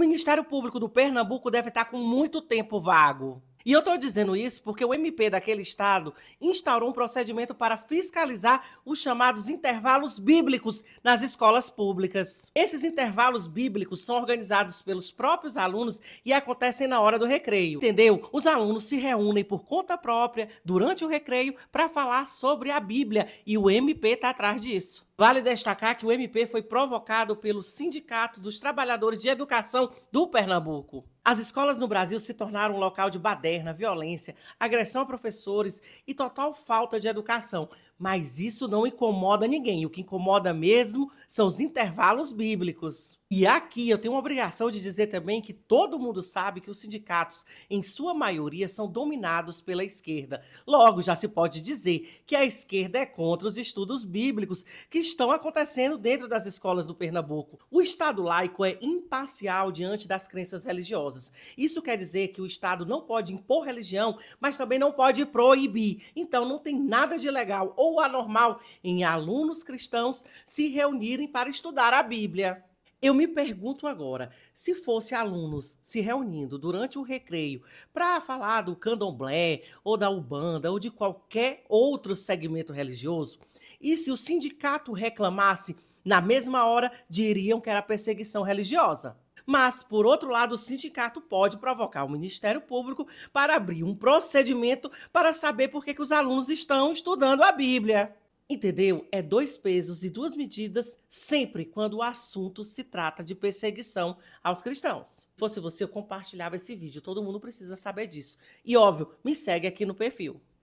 Ministério Público do Pernambuco deve estar com muito tempo vago. E eu estou dizendo isso porque o MP daquele estado instaurou um procedimento para fiscalizar os chamados intervalos bíblicos nas escolas públicas. Esses intervalos bíblicos são organizados pelos próprios alunos e acontecem na hora do recreio. Entendeu? Os alunos se reúnem por conta própria durante o recreio para falar sobre a Bíblia e o MP está atrás disso. Vale destacar que o MP foi provocado pelo Sindicato dos Trabalhadores de Educação do Pernambuco. As escolas no Brasil se tornaram um local de baderna, violência, agressão a professores e total falta de educação, mas isso não incomoda ninguém. O que incomoda mesmo são os intervalos bíblicos. E aqui eu tenho uma obrigação de dizer também que todo mundo sabe que os sindicatos, em sua maioria, são dominados pela esquerda. Logo, já se pode dizer que a esquerda é contra os estudos bíblicos que estão acontecendo dentro das escolas do Pernambuco. O Estado laico é imparcial diante das crenças religiosas. Isso quer dizer que o Estado não pode impor religião, mas também não pode proibir. Então, não tem nada de legal ou ou anormal em alunos cristãos se reunirem para estudar a Bíblia. Eu me pergunto agora, se fosse alunos se reunindo durante o recreio para falar do candomblé ou da ubanda ou de qualquer outro segmento religioso, e se o sindicato reclamasse, na mesma hora diriam que era perseguição religiosa? Mas, por outro lado, o sindicato pode provocar o Ministério Público para abrir um procedimento para saber por que, que os alunos estão estudando a Bíblia. Entendeu? É dois pesos e duas medidas sempre quando o assunto se trata de perseguição aos cristãos. Se fosse você, eu compartilhava esse vídeo. Todo mundo precisa saber disso. E óbvio, me segue aqui no perfil.